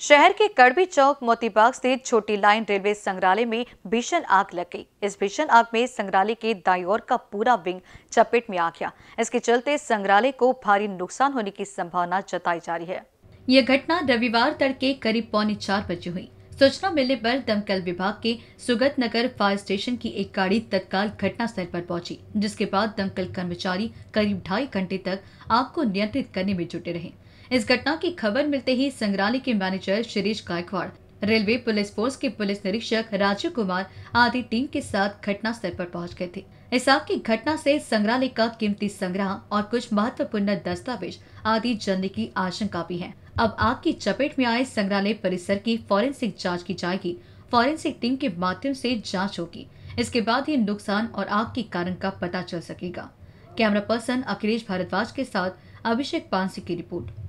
शहर के कड़बी चौक मोतीबाग स्थित छोटी लाइन रेलवे संग्रहालय में भीषण आग लग गई इस भीषण आग में संग्रहालय के दाई ओर का पूरा विंग चपेट में आ गया इसके चलते संग्रहालय को भारी नुकसान होने की संभावना जताई जा रही है यह घटना रविवार तड़के करीब पौने चार बजे हुई सूचना मिलने पर दमकल विभाग के सुगत नगर फायर स्टेशन की एक गाड़ी तत्काल घटना स्थल पर पहुंची जिसके बाद दमकल कर्मचारी करीब ढाई घंटे तक आग को नियंत्रित करने में जुटे रहे इस घटना की खबर मिलते ही संग्रहालय के manager Shirish Gaikwad railway police force के पुलिस निरीक्षक राजीव कुमार आदि टीम के साथ घटना स्थल पर पहुंच गए थे इस आग की घटना से संग्रहालय का कीमती संग्रह और कुछ महत्वपूर्ण दस्तावेज आदि जलने की आशंका भी है अब आग की चपेट में आए संग्रहालय परिसर की फॉरेंसिक जांच की जाएगी फॉरेंसिक टीम के माध्यम से जांच होगी इसके बाद ही नुकसान और आग के कारण का पता चल सकेगा कैमरा पर्सन अखिलेश भारद्वाज के साथ अभिषेक पांसी की रिपोर्ट